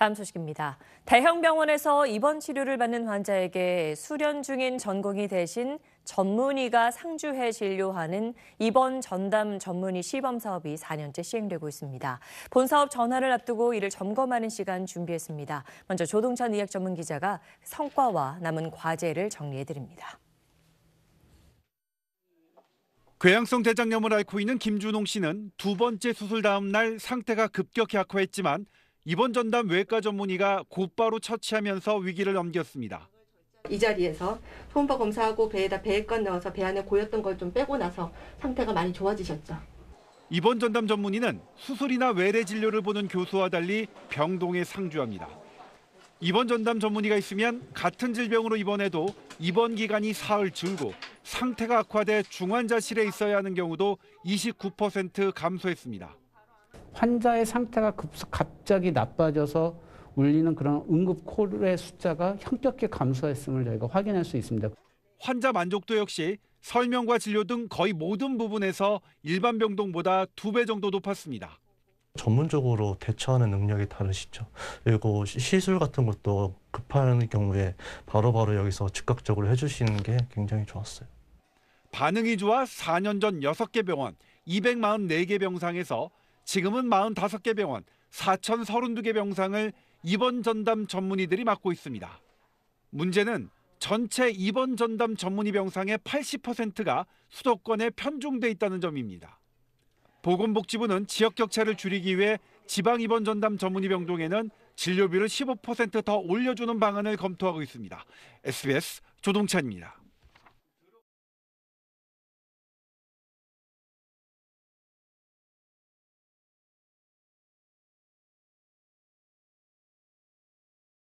다음 소식입니다. 대형 병원에서 입원 치료를 받는 환자에게 수련 중인 전공의 대신 전문의가 상주해 진료하는 입원 전담 전문의 시범 사업이 4년째 시행되고 있습니다. 본 사업 전환을 앞두고 이를 점검하는 시간 준비했습니다. 먼저 조동찬 의학 전문 기자가 성과와 남은 과제를 정리해 드립니다. 궤양성 대장염을 앓고 있는 김준홍 씨는 두 번째 수술 다음 날 상태가 급격히 악화했지만 이번 전담 외과 전문의가 곧바로 처치하면서 위기를 넘겼습니다. 이 자리에서 초음파 검사하고 배에다 배액관 넣어서 배 안에 고였던 걸 좀 빼고 나서 상태가 많이 좋아지셨죠. 이번 전담 전문의는 수술이나 외래 진료를 보는 교수와 달리 병동에 상주합니다. 입원 전담 전문의가 있으면 같은 질병으로 입원해도 입원 기간이 사흘 줄고 상태가 악화돼 중환자실에 있어야 하는 경우도 29% 감소했습니다. 환자의 상태가 급속 갑자기 나빠져서 울리는 그런 응급 콜의 숫자가 현격히 감소했음을 저희가 확인할 수 있습니다. 환자 만족도 역시 설명과 진료 등 거의 모든 부분에서 일반 병동보다 두 배 정도 높았습니다. 전문적으로 대처하는 능력이 다르시죠. 그리고 시술 같은 것도 급한 경우에 바로바로 바로 여기서 즉각적으로 해주시는 게 굉장히 좋았어요. 반응이 좋아 4년 전 6개 병원 244개 병상에서 지금은 45개 병원, 4,032개 병상을 입원 전담 전문의들이 맡고 있습니다. 문제는 전체 입원 전담 전문의 병상의 80%가 수도권에 편중돼 있다는 점입니다. 보건복지부는 지역 격차를 줄이기 위해 지방 입원 전담 전문의 병동에는 진료비를 15%더 올려주는 방안을 검토하고 있습니다. SBS 조동찬입니다.